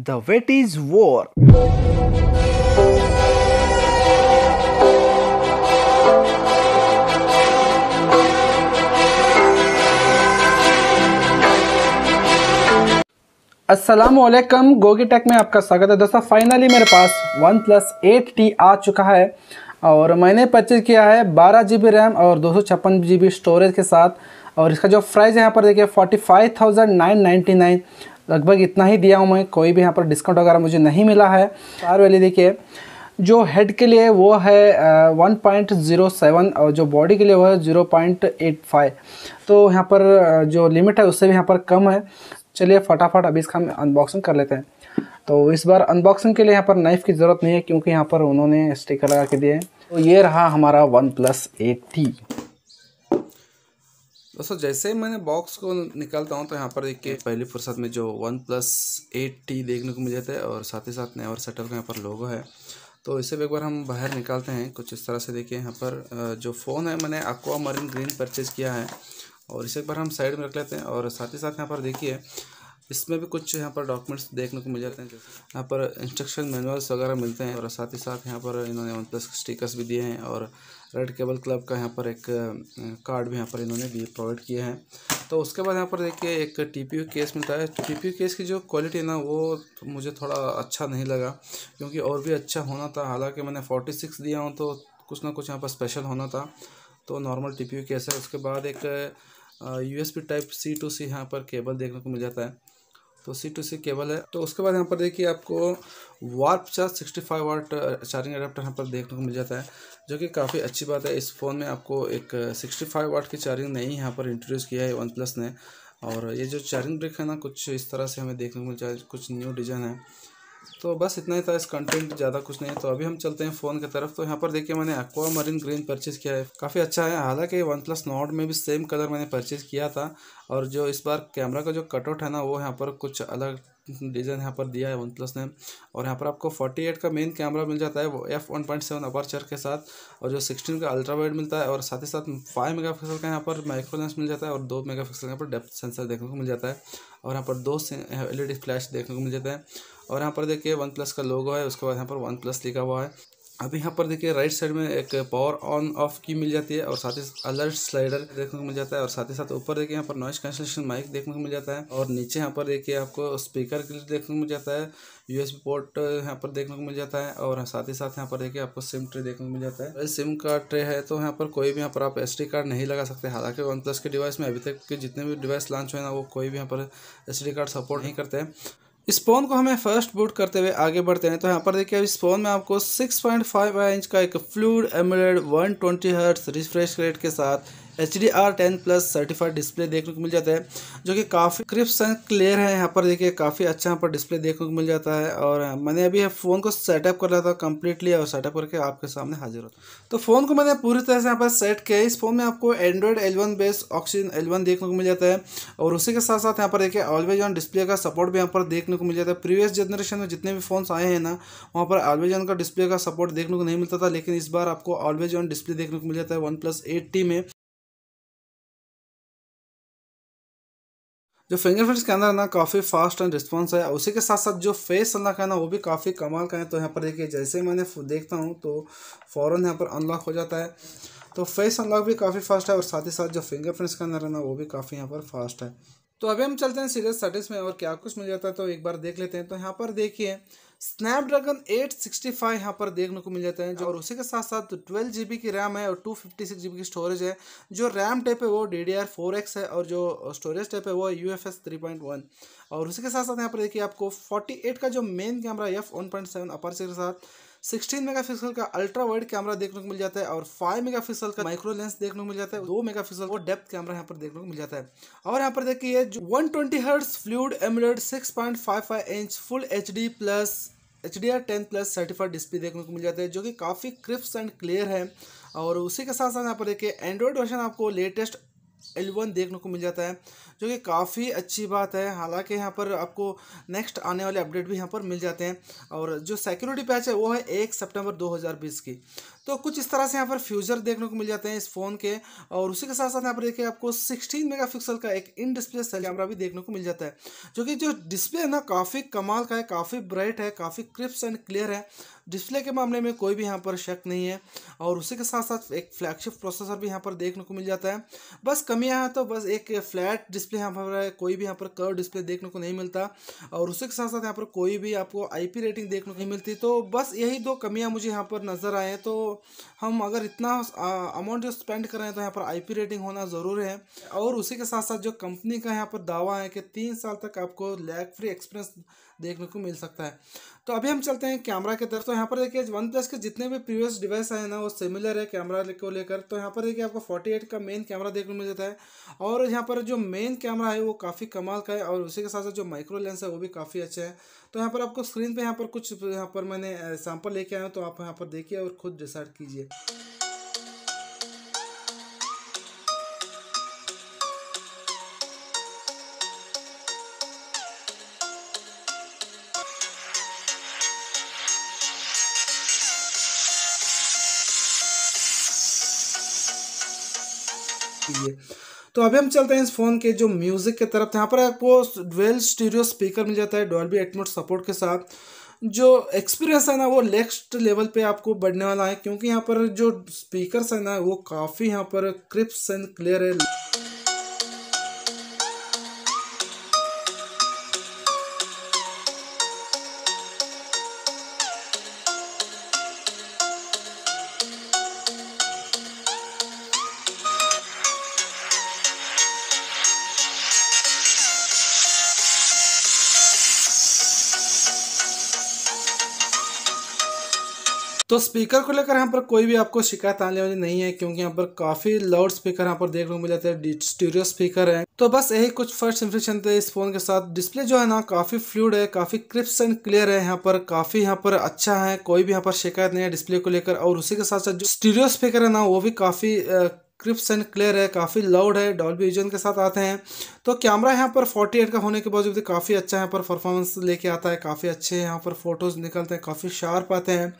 the wait is over Aslam Gogi tech में आपका स्वागत है दोस्तों फाइनली मेरे पास वन प्लस एट टी आ चुका है और मैंने परचेज किया है बारह जी बी रैम और दो सौ छप्पन जी बी स्टोरेज के साथ और इसका जो प्राइस यहाँ पर देखिए forty five thousand nine ninety nine लगभग इतना ही दिया हूँ मैं कोई भी यहाँ पर डिस्काउंट वगैरह मुझे नहीं मिला है तार वैली देखिए जो हेड के लिए वो है वन पॉइंट ज़ीरो सेवन और जो बॉडी के लिए वो है ज़ीरो पॉइंट एट फाइव तो यहाँ पर जो लिमिट है उससे भी यहाँ पर कम है चलिए फटाफट अभी इसका हम अनबॉक्सिंग कर लेते हैं तो इस बार अनबॉक्सिंग के लिए यहाँ पर नाइफ़ की ज़रूरत नहीं है क्योंकि यहाँ पर उन्होंने स्टिकर लगा के दिए तो ये रहा हमारा वन प्लस एट दोस्तों जैसे ही मैंने बॉक्स को निकालता हूँ तो यहाँ पर देखिए पहली फुर्सत में जो वन प्लस एट टी देखने को मिल जाता है और साथ ही साथ नेवर सेटल का यहाँ पर लोगो है तो इसे भी एक बार हम बाहर निकालते हैं कुछ इस तरह से देखिए यहाँ पर जो फ़ोन है मैंने aqua मरीन ग्रीन परचेज़ किया है और इसे एक बार हम साइड में रख लेते हैं और साथ ही साथ यहाँ पर देखिए इसमें भी कुछ यहाँ पर डॉक्यूमेंट्स देखने को मिल जाते हैं यहाँ पर इंस्ट्रक्शन मैनुअल्स वगैरह मिलते हैं और साथ ही साथ यहाँ पर इन्होंने वन प्लस स्टिकर्स भी दिए हैं और रेड केबल क्लब का यहाँ पर एक कार्ड भी यहाँ पर इन्होंने भी प्रोवाइड किया है तो उसके बाद यहाँ पर देखिए एक टी पी केस मिलता है टी पी केस की जो क्वालिटी है ना वो मुझे थोड़ा अच्छा नहीं लगा क्योंकि और भी अच्छा होना था हालांकि मैंने फोर्टी सिक्स दिया हूँ तो कुछ ना कुछ यहाँ पर स्पेशल होना था तो नॉर्मल टी पी केस है उसके बाद एक U S B type C to C यहाँ पर केबल देखने को मिल जाता है तो सी टू सी केबल है तो उसके बाद यहाँ पर देखिए आपको warp charge sixty five watt charging adapter यहाँ पर देखने को मिल जाता है जो कि काफ़ी अच्छी बात है इस फ़ोन में आपको एक सिक्सटी फाइव वाट की चार्जिंग नहीं यहाँ पर इंट्रोड्यूस किया है वन प्लस ने और ये जो चार्जिंग ब्रेक है ना कुछ इस तरह से हमें देखने को मिल जाए कुछ न्यू डिज़ाइन है तो बस इतना ही था इस कंटेंट ज़्यादा कुछ नहीं है तो अभी हम चलते हैं फ़ोन की तरफ तो यहाँ पर देखिए मैंने एक्वा मरीन ग्रीन परचेज़ किया है काफ़ी अच्छा है हालांकि वन प्लस नॉट में भी सेम कलर मैंने परचेज़ किया था और जो इस बार कैमरा का जो कटआउट है ना वो यहाँ पर कुछ अलग डिज़ाइन यहाँ पर दिया है वन प्लस ने और यहाँ पर आपको फोर्टी एट का मेन कैमरा मिल जाता है वो F one point seven aperture के साथ और जो सिक्सटीन का अल्ट्रा वाइड मिलता है और साथ ही साथ फाइव मेगा पिक्सल का यहाँ पर माइक्रो मिल जाता है और दो मेगा पिक्सल का यहाँ पर डेप्थ सेंसर देखने को मिल जाता है और यहाँ पर दो एल ई डी फ्लैश देखने को मिल जाता है और यहाँ पर देखिए वन प्लस का लोगो है उसके बाद यहाँ पर वन प्लस लिखा हुआ है अब यहाँ पर देखिए राइट साइड में एक पावर ऑन ऑफ की मिल जाती है और साथ ही साथ अलर्ट स्लाइडर देखने को मिल जाता है और साथ ही साथ ऊपर देखिए यहाँ पर नॉइस कैंसलेशन माइक देखने को मिल जाता है और नीचे यहाँ पर देखिए आपको स्पीकर के लिए देखने को मिल जाता है यूएसबी पोर्ट यहाँ पर देखने को मिल जाता है और साथ ही साथ यहाँ पर देखिए आपको सिम ट्रे देखने को मिल जाता है सिम का ट्रे है तो यहाँ पर कोई भी यहाँ पर आप एस कार्ड नहीं लगा सकते हालांकि वन प्लस के डिवाइस में अभी तक के जितने भी डिवाइस लॉन्च हुए ना वो कोई भी यहाँ पर एस कार्ड सपोर्ट नहीं करते हैं स्पोन को हमें फर्स्ट बूट करते हुए आगे बढ़ते हैं तो यहाँ पर देखिए अब स्पोन में आपको 6.5 इंच का एक fluid AMOLED 120 hertz refresh rate के साथ H D R ten plus certified display देखने को मिल जाता है जो कि काफ़ी क्रिप्स एंड क्लियर है यहाँ पर देखिए काफ़ी अच्छा यहाँ पर डिस्प्ले देखने को मिल जाता है और मैंने अभी फ़ोन को सेटअप कर रहा था कम्प्लीटली और सेटअप करके आपके सामने हाजिर होता तो फ़ोन को मैंने पूरी तरह से यहाँ पर सेट किया इस फोन में आपको Android eleven base oxygen eleven देखने को मिल जाता है और उसी के साथ साथ यहाँ पर देखिए ऑलवेज ऑन डिस्प्ले का सपोर्ट भी यहाँ पर देखने को मिल जाता है प्रीवियस जनरेशन में जितने भी फोन आए हैं ना वहाँ पर ऑलवेज ऑन का डिस्प्ले का सपोर्ट देखने को नहीं मिलता था लेकिन इस बार आपको ऑलवेज ऑन डिस्प्ले देखने को मिल जाता है वन प्लस एट में जो फिंगरप्रिंट के है ना काफ़ी फास्ट एंड रिस्पॉन्स है उसी के साथ साथ जो फेस अनलॉक है ना वो भी काफ़ी कमाल का है तो यहाँ पर देखिए जैसे मैंने देखता हूँ तो फ़ौर यहाँ पर अनलॉक हो जाता है तो फेस अनलॉक भी काफ़ी फास्ट है और साथ ही साथ जो फिंगरप्रिंट स्कैनर है ना वो भी काफ़ी यहाँ पर फास्ट है तो अभी हम चलते हैं सीरियस सर्टिस में और क्या कुछ मिल जाता है तो एक बार देख लेते हैं तो यहाँ पर देखिए स्नैपड्रैगन 865 यहाँ पर देखने को मिल जाता है जो और उसी के साथ साथ ट्वेल्व जी की रैम है और टू फिफ्टी सिक्स जी की स्टोरेज है जो रैम टाइप है वो D D R four X है और जो स्टोरेज टाइप है वो U F S three point one और उसी के साथ साथ यहाँ पर देखिए आपको फोर्टी एट का जो main camera F one point seven aperture के साथ सिक्सटीन मेगापिक्सल का अल्ट्रा वाइड कैमरा देखने को मिल जाता है और फाइव मेगापिक्सल का माइक्रो लेंस देखने को मिल जाता है दो मेगापिक्सल का डेप्थ कैमरा यहाँ पर देखने को मिल जाता है और यहाँ पर देखिए जो one twenty hertz fluid AMOLED six point five five inch full H D plus H D R ten plus certified display देखने को मिल जाता है जो कि काफ़ी क्रिप्स एंड क्लियर है और उसी के साथ साथ यहाँ पर देखिए एंड्रॉयड वर्जन आपको लेटेस्ट एलवन देखने को मिल जाता है जो कि काफ़ी अच्छी बात है हालांकि यहाँ पर आपको नेक्स्ट आने वाले अपडेट भी यहाँ पर मिल जाते हैं और जो सिक्योरिटी पैच है वो है एक सितंबर 2020 की तो कुछ इस तरह से यहाँ पर फ्यूचर देखने को मिल जाते हैं इस फोन के और उसी के साथ साथ यहाँ पर देखिए आपको सिक्सटीन मेगा का एक इन डिस्प्ले सेल कैमरा भी देखने को मिल जाता है जो कि जो डिस्प्ले है ना काफ़ी कमाल का है काफ़ी ब्राइट है काफ़ी क्रिप्स एंड क्लियर है डिस्प्ले के मामले में कोई भी यहाँ पर शक नहीं है और उसी के साथ साथ एक फ्लैगशिप प्रोसेसर भी यहाँ पर देखने को मिल जाता है बस कमियाँ हैं तो बस एक फ्लैट डिस्प्ले यहाँ पर है कोई भी यहाँ पर कर्व डिस्प्ले देखने को नहीं मिलता और उसी के साथ साथ यहाँ पर कोई भी आपको आईपी रेटिंग देखने को नहीं मिलती तो बस यही दो कमियाँ मुझे यहाँ पर नज़र आए तो हम अगर इतना अमाउंट जो स्पेंड कर रहे हैं तो यहाँ पर आईपी रेटिंग होना ज़रूर है और उसी के साथ साथ जो कंपनी का यहाँ पर दावा है कि तीन साल तक आपको लैग फ्री एक्सपीरियंस देखने को मिल सकता है तो अभी हम चलते हैं कैमरा के तरफ तो यहाँ पर देखिए वन प्लस के जितने भी प्रीवियस डिवाइस आए ना वो सिमिलर है कैमरा को लेकर तो यहाँ पर देखिए आपको फोर्टी एट का मेन कैमरा देखने को मिल जाता है और यहाँ पर जो मेन कैमरा है वो काफ़ी कमाल का है और उसी के साथ साथ जो माइक्रो लेंस है वो भी काफ़ी अच्छा है तो यहाँ पर आपको स्क्रीन पर यहाँ पर कुछ यहाँ पर मैंने सैम्पल लेके आया हूँ तो आप यहाँ पर देखिए और खुद डिसाइड सर्च कीजिए तो अभी हम चलते हैं इस फ़ोन के जो म्यूज़िक के तरफ यहाँ पर आपको डुअल स्टीरियो स्पीकर मिल जाता है डॉल्बी एटमोट सपोर्ट के साथ जो एक्सपीरियंस है ना वो नेक्स्ट लेवल पे आपको बढ़ने वाला है क्योंकि यहाँ पर जो स्पीकर्स है ना वो काफ़ी यहाँ पर क्रिप्स एंड क्लियर है तो स्पीकर को लेकर यहाँ पर कोई भी आपको शिकायत आने वाली नहीं है क्योंकि यहाँ पर काफ़ी लाउड स्पीकर यहाँ पर देखने को मिल जाते हैं स्टूडियो स्पीकर है तो बस यही कुछ फर्स्ट इंफ्रेशन थे इस फोन के साथ डिस्प्ले जो है ना काफ़ी फ्लूड है काफ़ी क्रिप्स एंड क्लियर है यहाँ पर काफ़ी यहाँ पर अच्छा है कोई भी यहाँ पर शिकायत नहीं है डिस्प्ले को लेकर और उसी के साथ साथ जो स्टूडियो स्पीकर है ना वो भी काफ़ी क्रिप्स एंड क्लियर है काफ़ी लाउड है डॉल विजन के साथ आते हैं तो कैमरा यहाँ पर 48 का होने के बावजूद काफ़ी अच्छा यहाँ पर परफॉर्मेंस लेके आता है काफ़ी अच्छे यहाँ पर फोटोज़ निकलते हैं काफ़ी शार्प आते हैं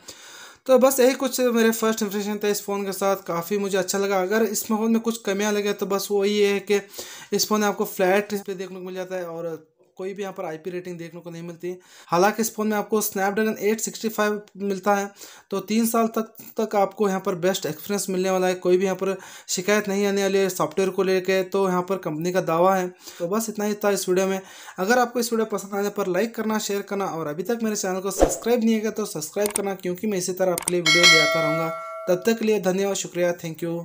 तो बस यही कुछ मेरे फर्स्ट इंप्रेशन था इस फ़ोन के साथ काफ़ी मुझे अच्छा लगा अगर इस फ़ोन में कुछ कमियाँ लगे तो बस वही है कि इस फ़ोन में आपको फ्लैट डिस्प्ले देखने को मिल जाता है और कोई भी यहाँ पर आईपी रेटिंग देखने को नहीं मिलती हालांकि इस फ़ोन में आपको स्नैपड्रैगन 865 मिलता है तो तीन साल तक तक आपको यहाँ पर बेस्ट एक्सपीरियंस मिलने वाला है कोई भी यहाँ पर शिकायत नहीं आने वाली है सॉफ्टवेयर को लेकर तो यहाँ पर कंपनी का दावा है तो बस इतना ही था इस वीडियो में अगर आपको इस वीडियो पसंद आने पर लाइक करना शेयर करना और अभी तक मेरे चैनल को सब्सक्राइब नहीं किया तो सब्सक्राइब करना क्योंकि मैं इसी तरह आपके लिए वीडियो ले आता रहूँगा तब तक के लिए धन्यवाद शुक्रिया थैंक यू